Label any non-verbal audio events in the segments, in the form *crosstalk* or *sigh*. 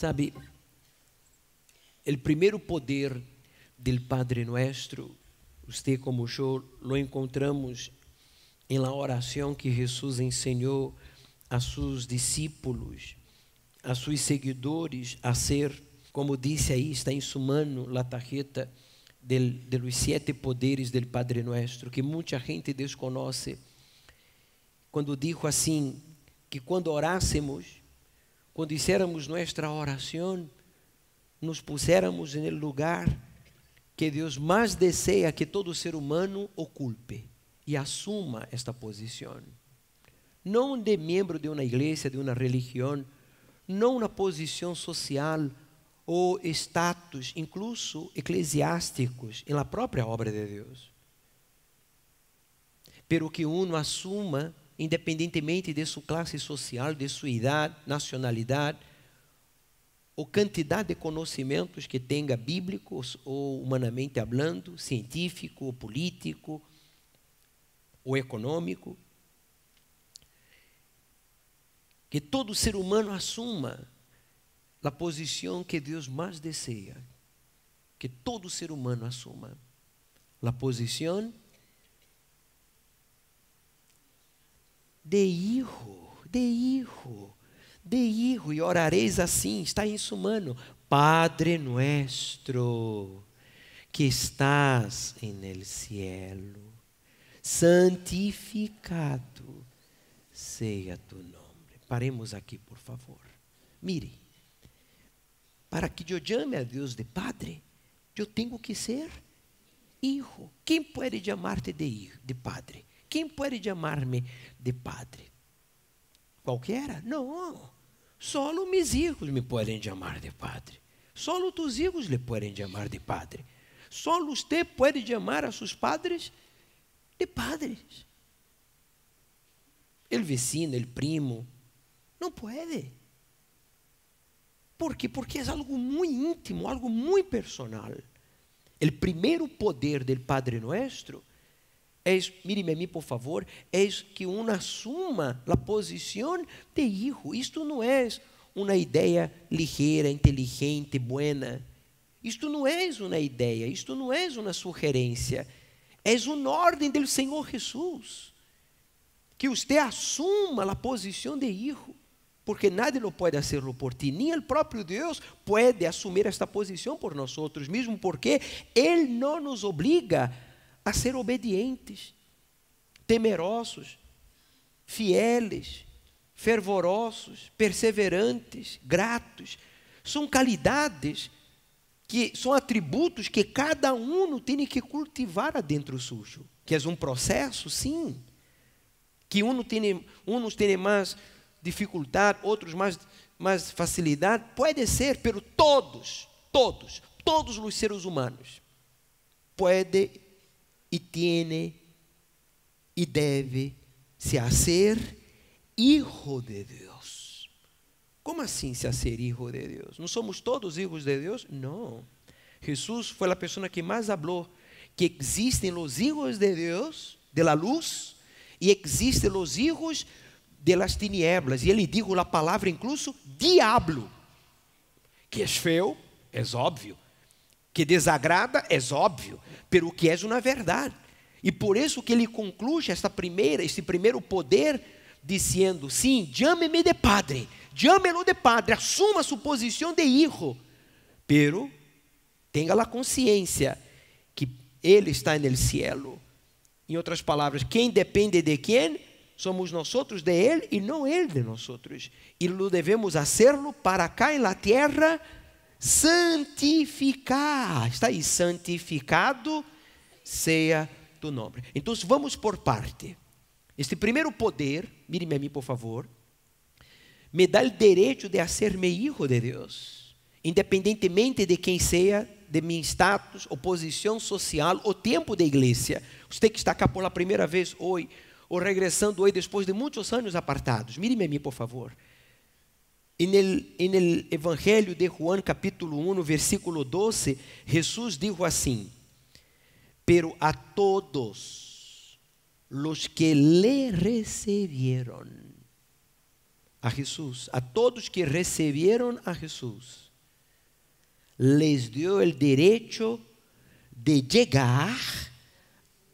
Sabe, o primeiro poder do Padre Nuestro, você como eu, lo encontramos em la oração que Jesus ensinou a seus discípulos, a seus seguidores a ser, como disse aí, está em sumano la tarjeta del, de los sete poderes del Padre Nuestro, que muita gente desconoce, quando dijo assim, que quando orássemos, quando hiciéramos nuestra oración, nos pusiéramos en el lugar que Dios más desea que todo ser humano ocupe y asuma esta posición. No de miembro de una iglesia, de una religión, no una posición social o estatus, incluso eclesiásticos, en la propia obra de Dios. Pero que uno asuma independentemente de sua classe social, de sua idade, nacionalidade, ou quantidade de conhecimentos que tenha bíblicos ou humanamente hablando, científico, ou político, ou econômico, que todo ser humano assuma a posição que Deus mais deseja, que todo ser humano assuma a posição de irro, de irro, de irro, e orareis assim, está em sumano, Padre nuestro, que estás en el cielo, santificado seja tu nome. Paremos aqui, por favor. Mire, para que eu chame a Deus de Padre, eu tenho que ser hijo. Quem pode chamar-te de, de Padre? Quem pode chamar-me de padre? Qualquer? Não. Só meus filhos me podem chamar de padre. Só tus filhos lhe podem chamar de padre. Só você pode chamar a seus padres de padres. O vecino, o primo. Não pode. Por quê? Porque é algo muito íntimo, algo muito personal. O primeiro poder do Padre Nuestro Es, mírime a mim, por favor, es que um assuma a posição de hijo. Isto não é uma ideia ligera, inteligente, buena. Isto não é uma ideia, isto não é uma sugerência, é uma ordem do Senhor Jesus. Que você assuma a posição de hijo, porque nadie lo pode fazer por ti, nem o próprio Deus pode assumir esta posição por nós outros, mesmo porque Ele não nos obriga a ser obedientes, temerosos, fieles, fervorosos, perseverantes, gratos. São qualidades que são atributos que cada um tem que cultivar adentro sujo, que é um processo, sim, que uns tem uns tem mais dificuldade, outros mais mais facilidade, pode ser pelo todos, todos, todos os seres humanos. Pode e tiene e deve se hacer hijo de Deus como assim se hacer hijo de Deus não somos todos hijos de Deus não Jesus foi a pessoa que mais falou que existem os hijos de Deus de la luz, e existem os hijos de las tinieblas. e ele digo a palavra incluso diablo, que é feio é óbvio, que desagrada é óbvio, pelo que é na verdade. E por isso que ele conclui esta primeira, este primeiro poder dizendo: "Sim, chame-me de padre, chame-lo de padre, assuma sua posição de hijo, pero tenha a consciência que ele está no cielo." Em outras palavras, quem depende de quem? Somos nós outros de ele e não ele de nós outros. E lo devemos hacerlo para cá em la tierra santificar. Está aí, santificado seja tu nome. Então vamos por parte. Este primeiro poder, mire-me a mim, por favor, me dá o direito de ser-me hijo de Deus, independentemente de quem seja, de meu status, ou posição social, ou tempo de igreja. Você que está cá pela primeira vez hoje, ou regressando hoje depois de muitos anos apartados, mire-me a mim, por favor. E no Evangelho de Juan, capítulo 1, versículo 12, Jesus dijo assim: Pero a todos los que le recibieron, a Jesús, a todos que recibieron a Jesús, les dio el derecho de llegar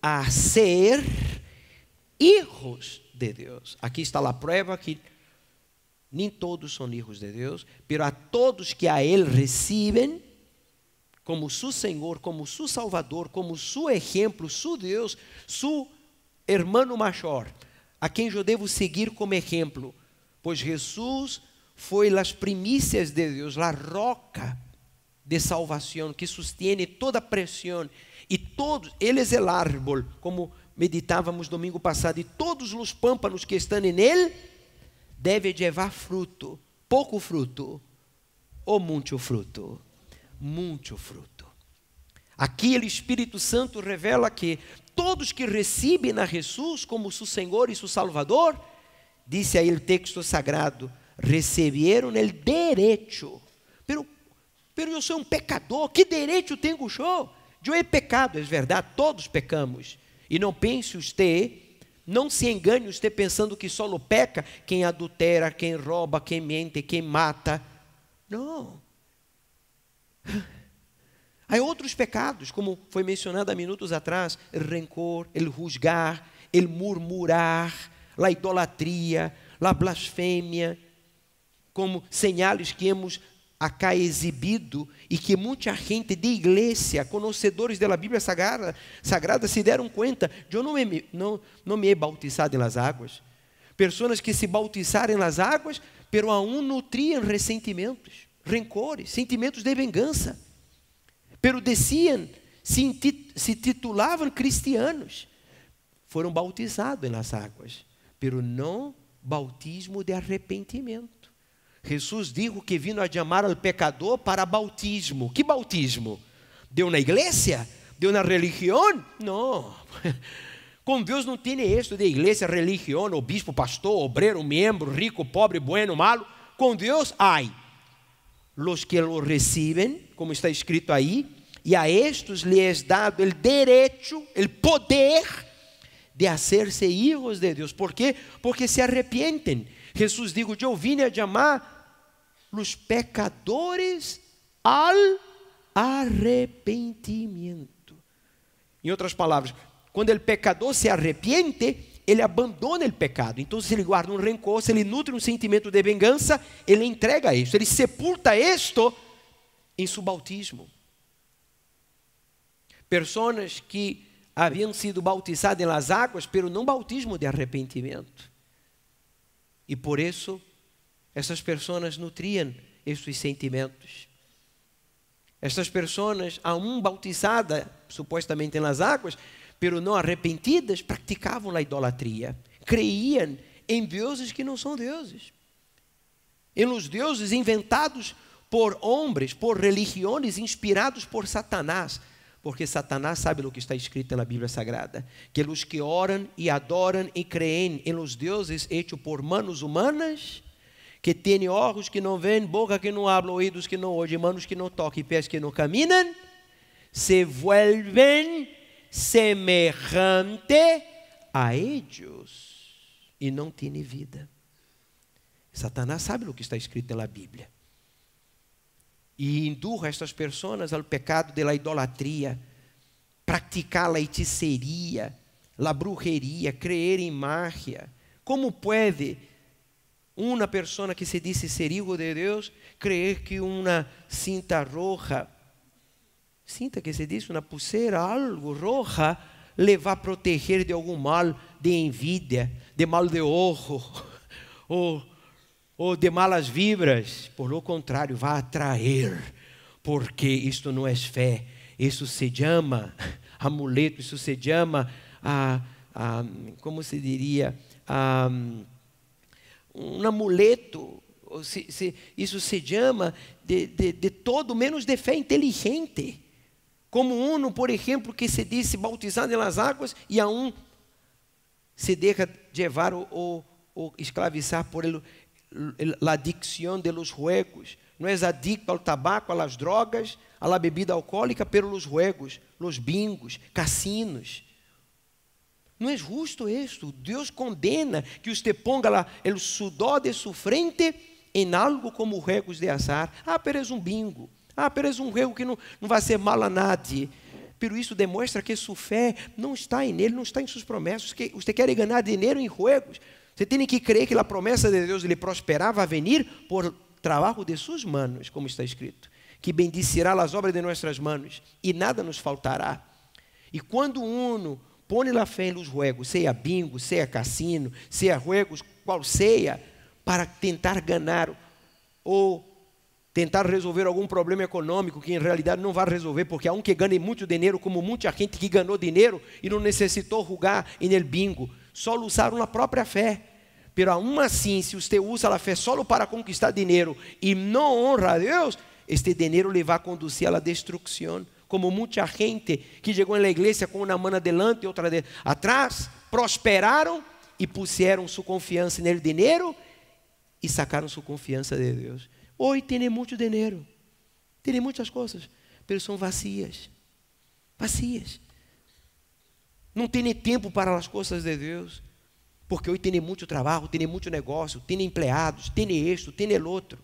a ser hijos de Dios. Aquí está la prueba que nem todos são filhos de Deus, pero a todos que a Ele recebem, como seu Senhor, como seu Salvador, como seu exemplo, seu Deus, seu hermano maior, a quem eu devo seguir como exemplo, pois Jesus foi as primícias de Deus, a roca de salvação que sustém toda pressão e todos, Ele é o árbol, como meditávamos domingo passado, e todos os pâmpanos que estão nele deve levar fruto, pouco fruto ou muito fruto. Muito fruto. Aqui o Espírito Santo revela que todos que recebem a Jesus como seu Senhor e seu Salvador, disse aí o texto sagrado, receberam o direito. Pero, eu sou um pecador, que direito tenho eu? Eu he é pecado, é verdade, todos pecamos. E não pense usted não se engane você pensando que só peca quem adultera, quem rouba, quem mente, quem mata. Não. *sighs* Há outros pecados, como foi mencionado há minutos atrás: o rencor, o rusgar, o murmurar, a idolatria, a blasfêmia, como sinais que hemos acá exibido e que muita gente de igreja, conhecedores da Bíblia Sagrada, sagrada se deram conta de eu não me, não, não me he bautizado nas águas. Pessoas que se bautizaram nas águas, pero aún nutriam ressentimentos, rencores, sentimentos de vingança. Pero decían, se, se titulavam cristianos, foram bautizados nas águas, pero não bautismo de arrependimento. Jesus dijo que vino a chamar al pecador para bautismo. Que bautismo? Deu na igreja? Deu na religião? Não. *laughs* Com Deus não tem isso de igreja, religião, obispo, pastor, obreiro, membro, rico, pobre, bueno, malo. Com Deus, ai. Los que lo reciben, como está escrito aí, e a estes lhes dado o direito, o poder de hacerse hijos de Deus. Por quê? Porque se arrepienten. Jesus digo, eu vine a chamar os pecadores ao arrependimento. Em outras palavras, quando o pecador se arrepende, ele abandona o pecado. Então, se ele guarda um rancor, se ele nutre um sentimento de vingança, ele entrega isso, ele sepulta isto em seu bautismo. Pessoas que haviam sido bautizadas nas águas pelo não bautismo de arrependimento. E por isso essas pessoas nutriam esses sentimentos. Essas pessoas, a um bautizada supostamente nas águas, pero não arrependidas, praticavam a idolatria. Creiam em deuses que não são deuses. Em os deuses inventados por homens, por religiões inspirados por Satanás. Porque Satanás sabe o que está escrito na Bíblia Sagrada: que os que oram e adoram e creem em os deuses hechos por manos humanas, que tem olhos que não veem, boca que não habla, ouvidos que não ouvem, manos que não tocam, pés que não caminham, se vuelven semelhante a eles e não têm vida. Satanás sabe o que está escrito na Bíblia. E indurra estas pessoas ao pecado da idolatria, praticar a hechiceria, a brujeria, creer em magia. Como pode uma pessoa que se diz ser hijo de Deus, creer que uma cinta roja, cinta que se diz, uma pulseira, algo roja, le a proteger de algum mal, de envidia, de mal de ojo, ou, *laughs* ou de malas vibras. Por lo contrário, vai atrair, porque isto não é fé, isso se chama *laughs* amuleto, isso se chama, ah, ah, como se diria, ah, um amuleto, se, se, isso se chama de, de, de todo menos de fé inteligente. Como um, por exemplo, que se disse bautizado nas águas e a um se deixa levar ou, ou, ou escravizar por ele, la adicção de los juegos. Não é adicto ao tabaco, às drogas, à bebida alcoólica, pelos juegos, los bingos, cassinos. Não é justo isto? Deus condena que você ponga lá o sudor de sua frente em algo como regos de azar. Ah, apenas um bingo. Ah, apenas um rego que não, não vai ser mal a nadie. Pero isso demonstra que sua fé não está em ele, não está em suas promessas. Que você quer ganhar dinheiro em regos? Você tem que crer que a promessa de Deus lhe prosperava a venir por trabalho de suas manos, como está escrito. Que bendicirá as obras de nossas manos e nada nos faltará. E quando uno põe la fé nos los juegos, bingo, seja cassino, seja juegos, qual seja para tentar ganhar ou tentar resolver algum problema econômico que em realidade não vai resolver, porque há um que ganha muito dinheiro, como muita gente que ganhou dinheiro e não necessitou jogar no bingo, só usaram a própria fé. Pero aún assim, se você usa a fé só para conquistar dinheiro e não honra a Deus, este dinheiro lhe vai conduzir à destruição como muita gente que chegou na igreja com uma mão adiante e outra de, atrás, prosperaram e puseram sua confiança nele dinheiro e sacaram sua confiança de Deus. Hoje tem muito dinheiro, tem muitas coisas, mas são vazias. Vazias. Não tem tempo para as coisas de Deus, porque hoje tem muito trabalho, tem muito negócio, tem empregados, tem isto, tem outro.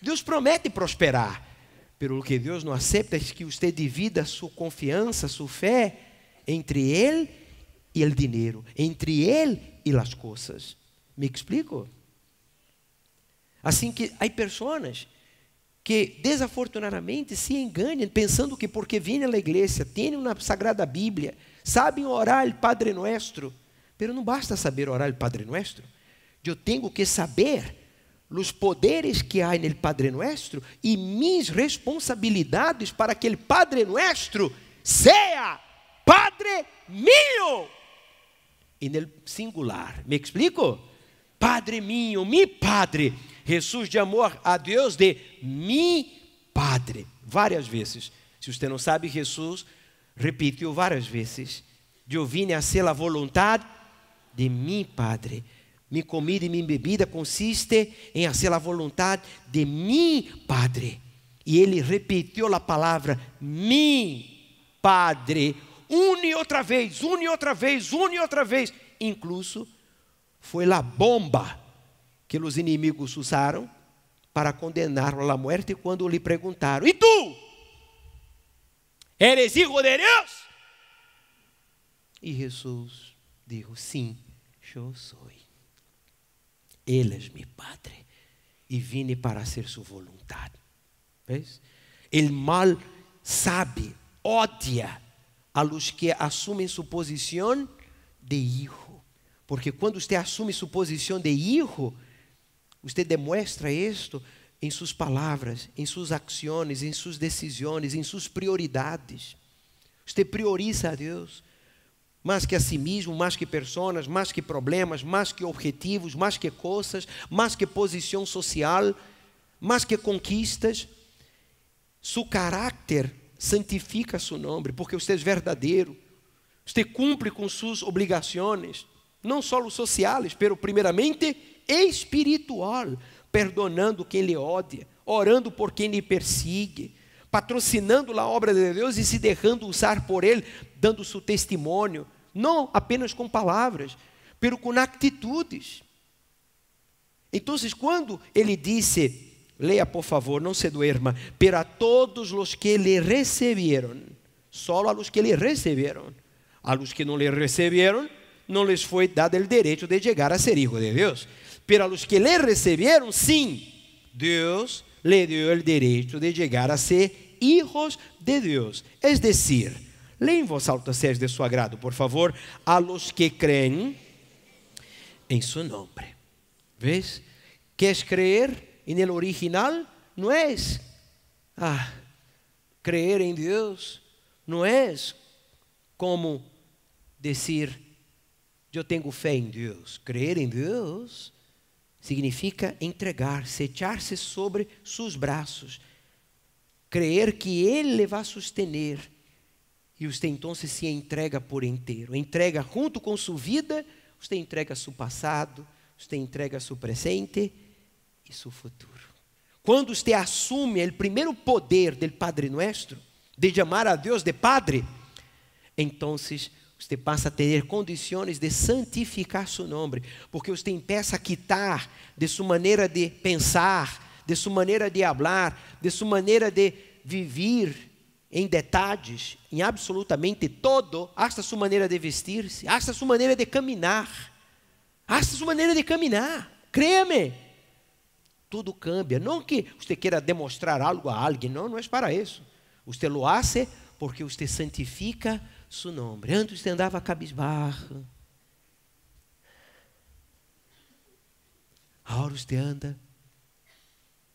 Deus promete prosperar, Pero o que Deus não aceita é que você divida sua confiança, sua fé, entre Ele e o dinheiro, entre Ele e as coisas. Me explico? Assim que há pessoas que desafortunadamente se enganam pensando que porque vêm à igreja, têm uma sagrada Bíblia, sabem orar o Padre Nuestro, pero não basta saber orar o Padre Nuestro. Eu tenho que saber os poderes que há no Padre Nuestro e minhas responsabilidades para que o Padre Nuestro seja Padre mío. E no singular, me explico? Padre mío, mi Padre. Jesus de amor a Deus de mi Padre. Várias vezes. Se você não sabe, Jesus repetiu várias vezes: De ouvir a ser a vontade de mi Padre. Minha comida e minha bebida consiste em fazer a vontade de mim, Padre. E ele repetiu a palavra, mim, Padre, une outra vez, une outra vez, une outra vez. Incluso foi a bomba que os inimigos usaram para condená-lo à morte quando lhe perguntaram: E tu? Eres hijo de Deus? E Jesus disse: Sim, eu sou. Ele é meu Padre e vine para fazer sua vontade. Vês? Ele mal sabe, odia a los que assumem sua posição de hijo. Porque quando você assume sua posição de hijo, você demonstra isto em suas palavras, em suas ações, em suas decisões, em suas prioridades. Você prioriza a Deus, mais que a si mesmo, mais que pessoas, mais que problemas, mais que objetivos, mais que coisas, mais que posição social, mais que conquistas. Seu caráter santifica seu nome, porque você é verdadeiro. Você cumpre com suas obrigações, não só sociais, mas primeiramente espiritual, perdonando quem lhe odia, orando por quem lhe persegue, patrocinando a obra de Deus e se deixando usar por ele, dando seu testemunho, não apenas com palavras, pero com atitudes. Então, quando ele disse, leia por favor, não se duerma, pero a todos os que le receberam, só a los que le receberam, a los que não le receberam, não les foi dado o direito de chegar a ser hijo de Deus. Pero a los que le receberam, sim, Deus le deu o direito de chegar a ser hijos de Deus. Es decir, Leia em voz alta se de su agrado, por favor, a los que creem em seu nome. Vês Queres creer em el original? não é? Ah, creer em Deus não é como dizer eu tenho fé em Deus. Creer em Deus significa entregar-se, echar-se sobre seus braços, Creer que Ele vai sustentar e você então se entrega por inteiro. Entrega junto com sua vida, você entrega seu passado, você entrega seu presente e seu futuro. Quando você assume o primeiro poder do Padre Nuestro, de chamar a Deus de Padre, então Você passa a ter condições de santificar seu nome, porque você empieza a quitar de sua maneira de pensar, de sua maneira de falar, de sua maneira de viver, em detalhes, em absolutamente todo, hasta sua maneira de vestir-se, hasta sua maneira de caminhar, hasta sua maneira de caminhar. Creme. Tudo cambia. Não que você queira demonstrar algo a alguém, não, não é para isso. Você lo hace porque você santifica seu nome. Antes você andava cabisbarro. Agora você anda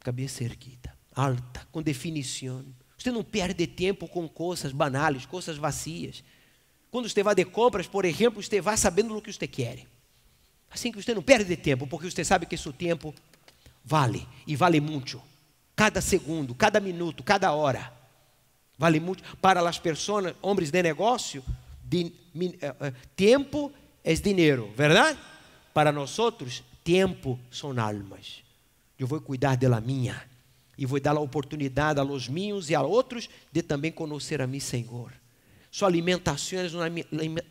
cabeça erguida, alta, com definição você não perde tempo com coisas banais, coisas vazias. Quando você vai de compras, por exemplo, você vai sabendo o que você quer. Assim que você não perde tempo, porque você sabe que seu tempo vale, e vale muito. Cada segundo, cada minuto, cada hora. Vale muito para as pessoas, homens de negócio, de, eh, eh, tempo é dinheiro, verdade? Para nós outros, tempo são almas. Eu vou cuidar dela minha e vou dar a oportunidade a los meus e a outros de também conhecer a mim, Senhor. Sua alimentação é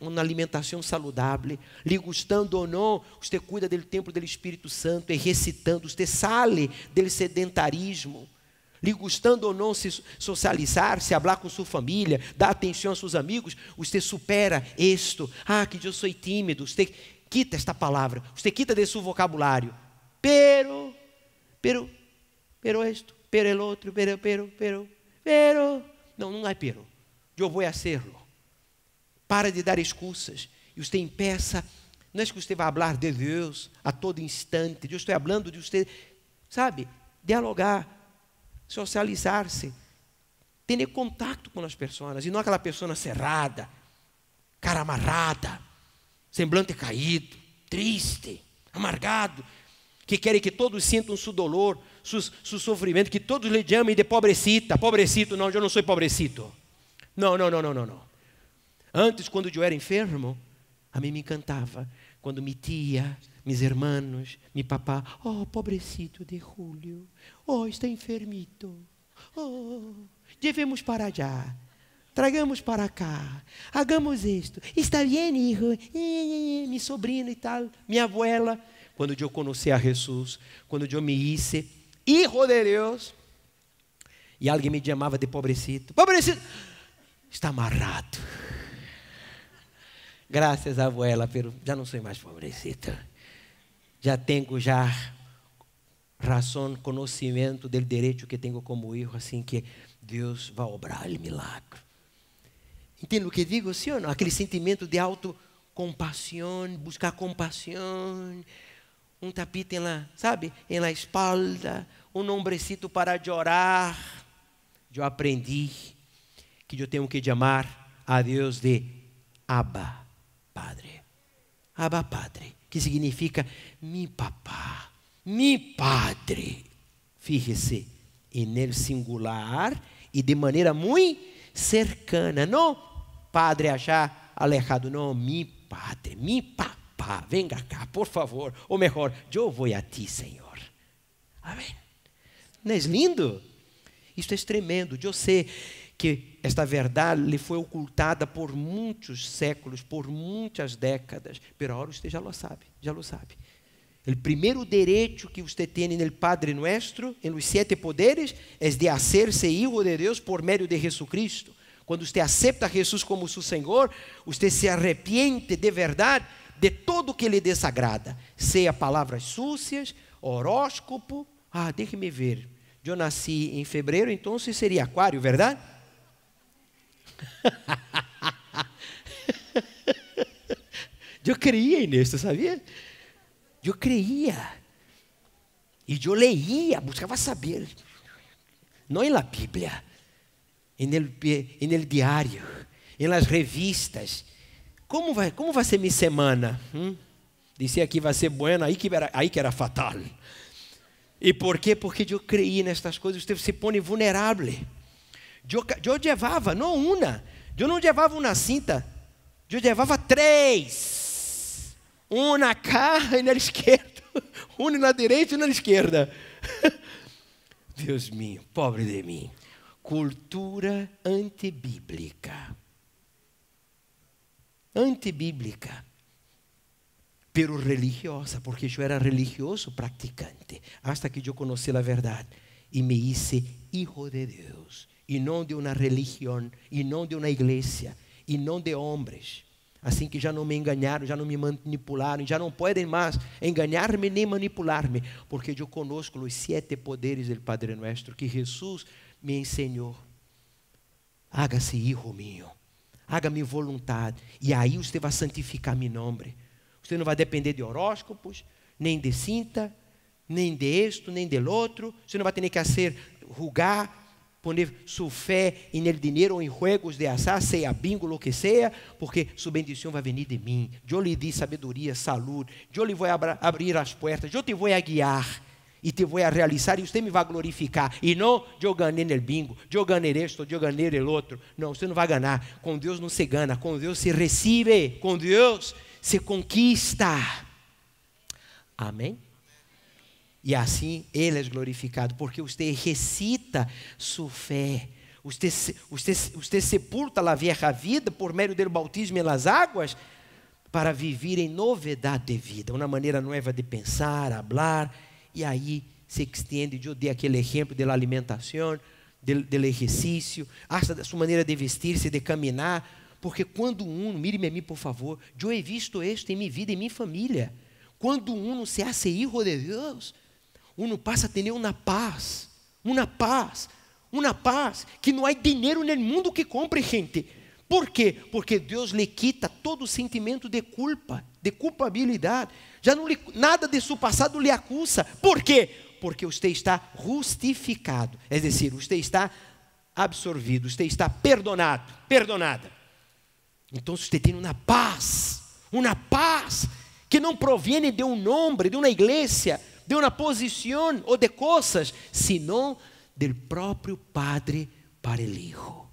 uma alimentação saludável. Lhe gustando ou não, você cuida do templo do Espírito Santo e é recitando, você sale do sedentarismo lhe gustando ou não se socializar, se falar com sua família, dar atenção a seus amigos, você supera isto. Ah, que eu sou tímido. Você quita esta palavra, você quita desse vocabulário. Pero, pero, pero isto pero el otro, pero, pero, pero, pero. Não, não é pero. Eu vou é a serlo. Para de dar excusas. E você impeça. Não é que você vai falar de Deus a todo instante. Eu estou falando de você, sabe? Dialogar, socializar-se, ter contato com as pessoas. E não aquela pessoa cerrada, cara amarrada, semblante caído, triste, amargado, que querem que todos sintam seu dolor, seu sofrimento que todos lhe chamam de pobrecita, pobrecito. Não, eu não sou pobrecito. Não, não, não, não, não, não. Antes, quando eu era enfermo, a mim me encantava quando minha tia, meus irmãos, meu papá, oh, pobrecito de Julio, oh, está enfermito, oh, devemos para já tragamos para cá, hagamos isto, está bem, hijo, minha meu e tal, minha abuela. Quando eu conheci a Jesus, quando eu me hice hijo de Deus E alguém me chamava de pobrecito. Pobrecito, está amarrado. Graças, abuela, pero já não sou mais pobrecito. Já tenho já razão, conhecimento do direito que tenho como hijo, assim que Deus vai obrar o milagre. Entendo o que digo, sim ou não? Aquele sentimento de auto compaixão buscar compaixão um tapete lá, sabe, em la espalda, um nombrecito para orar. Eu aprendi que eu tenho que chamar a Deus de Abba, Padre. Abba, Padre, que significa mi papá, mi padre. Fíjese, em singular e de maneira muito cercana, não padre achar alejado, não, mi padre, mi papá papá, venga cá, por favor. Ou melhor, eu vou a ti, Senhor. Amém. Não é lindo? Isto é tremendo. Eu sei que esta verdade lhe foi ocultada por muitos séculos, por muitas décadas, pero agora você já lo sabe, já lo sabe. O primeiro direito que você tem no Padre Nuestro, em los sete poderes, é de hacerse hijo de Deus por meio de Jesucristo. Quando você aceita Jesus como seu Senhor, você se arrepiente de verdade de tudo que lhe desagrada, seja palavras súcias, horóscopo. Ah, deixe-me ver. Eu nasci em fevereiro, então você seria aquário, verdade? *laughs* eu creia nisso, sabia? Eu creia. E eu leia, buscava saber. Não na Bíblia, em el, el diário, em las revistas, como vai, como vai ser minha semana? Hum? Disse aqui vai ser buena, aí que era, aí que era fatal. E por quê? Porque eu creí nestas coisas, você se põe vulnerável. Eu, eu levava, não uma, eu não levava uma cinta, eu levava três. Uma na cara e na esquerda, *laughs* uma na direita e na esquerda. *laughs* Deus meu, pobre de mim. Cultura antibíblica antibíblica, pero religiosa, porque eu era religioso praticante, hasta que eu conheci a verdade e me hice hijo de Deus, e não de uma religião, e não de uma igreja, e não de homens. Assim que já não me enganaram, já não me manipularam, já não podem mais enganar-me nem manipular-me, porque eu conosco os sete poderes do Padre Nuestro que Jesus me ensinou. Hágase hijo mío Haga Haga-me vontade E aí você vai santificar meu nome. Você não vai depender de horóscopos, nem de cinta, nem de esto, nem del outro. Você não vai ter que fazer rugar, poner sua fé em el dinheiro ou em juegos de azar, seja bingo, lo que seja, porque sua bendição vai vir de mim. Eu lhe dei sabedoria, saúde. Eu lhe vou abrir as portas. Eu te vou guiar e te vou a realizar e você me vai glorificar. e não eu ganhei no bingo, eu ganhei esto, eu ganhei outro. Não, você não vai ganhar. Com Deus não se gana, com Deus se recebe, com Deus se conquista. Amém? E assim Ele é glorificado, porque você recita sua fé. Você, você, você sepulta a vieja vida por meio do bautismo e las águas para viver em novidade de vida, uma maneira nova de pensar, hablar e aí se estende Eu dei aquele exemplo da alimentação, do exercício, del sua hasta de vestir-se, de caminhar, de Porque quando mire-me a mim, por favor, eu he visto isto em minha vida, em minha família, Quando um se hace hijo de Deus, um passa a ter uma paz, uma paz, uma paz que não há dinheiro no mundo que compre, gente. Por quê? Porque Deus lhe quita todo sentimento de culpa, de culpabilidade. Já não lhe, nada de seu passado lhe acusa. Por quê? Porque você está justificado. É dizer, você está absorvido, você está perdonado, perdonada. Então você tem uma paz, uma paz que não provém de um nome, de uma igreja, de uma posição ou de coisas, senão do próprio Padre para o Hijo.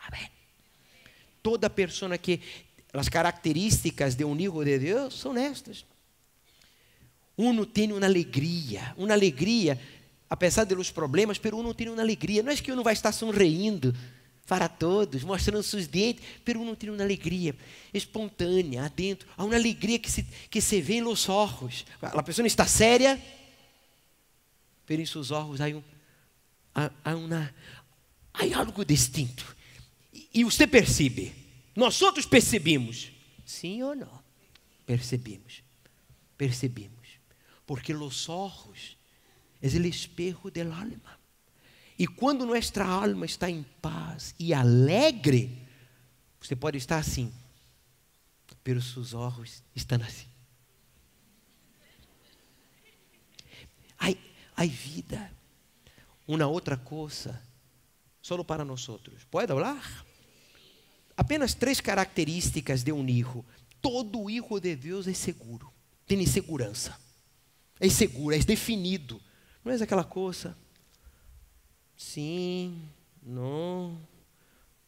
Amém. Toda pessoa que as características de um hijo de Deus são estas. Uno tem uma alegria, uma alegria, apesar de los problemas, pero uno tem uma alegria. Não é que uno vai estar sorrindo para todos, mostrando seus dentes, pero uno tem uma alegria espontânea, adentro. Há uma alegria que se, que se vê nos los ojos. A pessoa está séria, pero em seus olhos há, um, há, há, há algo distinto. e você percebe nós outros percebimos. Sim ou não? Percebemos, Percebimos. Porque os olhos é o espejo da alma. E quando nossa alma está em paz e alegre, você pode estar assim, pelos seus olhos estão assim. Ai, ai vida, uma outra coisa, só para nós outros. Pode falar? apenas três características de um hijo. Todo hijo de Deus é seguro, tem segurança. É seguro, é definido. Não é aquela coisa. Sim, não,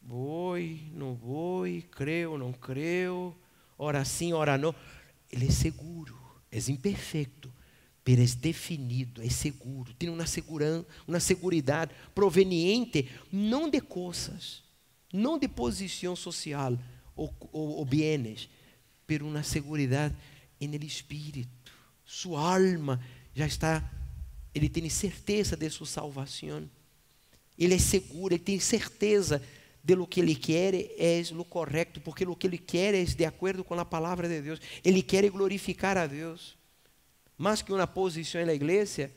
boi, não boi, creu, não creu, ora sim, ora não. Ele é seguro, é imperfeito, mas é definido, é seguro, tem uma segurança, uma seguridade proveniente não de coisas, não de posição social ou, ou, ou bienes, mas uma segurança no espírito. Sua alma já está, ele tem certeza de sua salvação. Ele é seguro, ele tem certeza de lo que ele quer é lo correto, porque lo que ele quer é de acordo com a palavra de Deus. Ele quer glorificar a Deus. Mais que uma posição na igreja,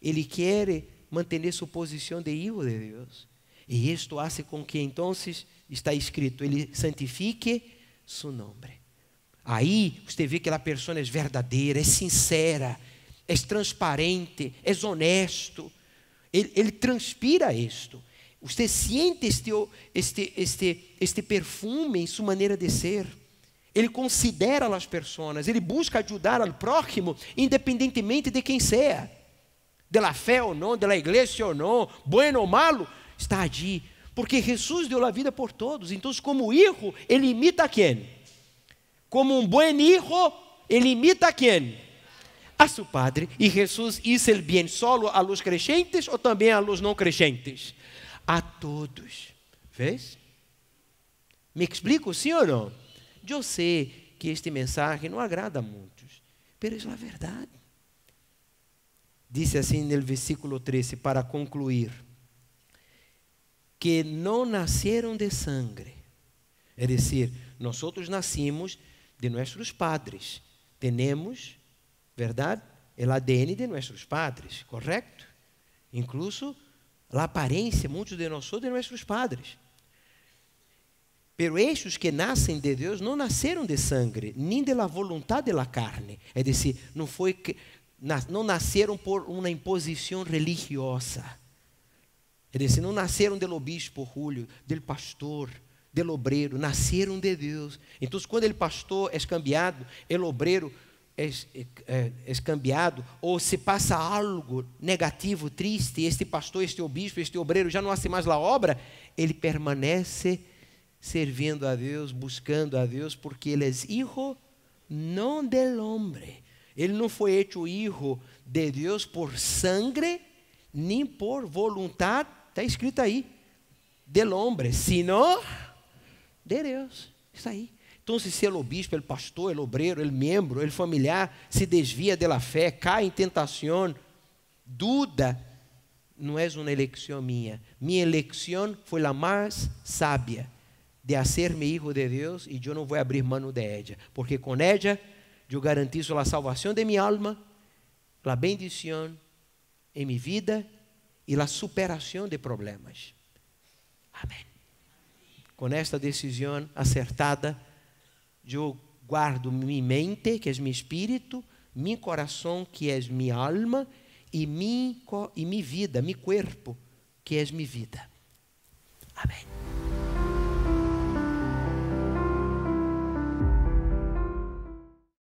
ele quer manter sua posição de hijo de Deus e isto hace com que então, está escrito, ele santifique seu nome. Aí você vê que aquela pessoa é verdadeira, é sincera, é transparente, é honesto. Ele, ele transpira isto. Você sente este, este, este, este perfume em sua maneira de ser. Ele considera as pessoas, ele busca ajudar o próximo, independentemente de quem seja, de la fé ou não, de la igreja ou não, bueno ou malo está ali, porque Jesus deu a vida por todos. Então, como hijo, ele imita a quem? Como um bom hijo, ele imita a quem? A seu padre. E Jesus hizo o bem solo a los crescentes ou também a los não crescentes? A todos. Vês? Me explico, sim ou não? Eu sei que este mensagem não agrada a muitos, mas é a verdade. Disse assim no versículo 13, para concluir que não nasceram de sangue. É dizer, nós outros nascemos de nossos padres. Temos, verdade? O ADN de nossos padres, correto? Incluso a aparência, muitos de nós de nossos padres. Pero estes que nascem de Deus não nasceram de sangue, nem de la vontade de la carne. É dizer, não foi que não nasceram por uma imposição religiosa ele é disse: Não nasceram del obispo Julio, dele pastor, dele obreiro, nasceram de Deus. Então, quando ele pastor é escambiado, ele é obreiro é, é escambiado, ou se passa algo negativo, triste, este pastor, este obispo, este obreiro já não hace mais a obra, ele permanece servindo a Deus, buscando a Deus, porque ele é hijo não del hombre. Ele não foi hecho hijo de Deus por sangue, nem por vontade Está escrito aí. Del hombre, sino de Deus. está aí. Então, se o obispo, o pastor, o obreiro, o membro, o familiar se desvia da fé, cai em tentação, duda, não é uma eleição minha. Minha eleição foi a mais sábia de hacerme hijo de Deus e eu não vou abrir mão de ella, porque com ella eu garantizo a salvação de minha alma, a bendição em minha vida e la superación de problemas. amém. Com esta decisão acertada, eu guardo minha mente, que é meu espírito, meu coração que é minha alma, e minha e minha vida, meu cuerpo, que é minha vida. amém.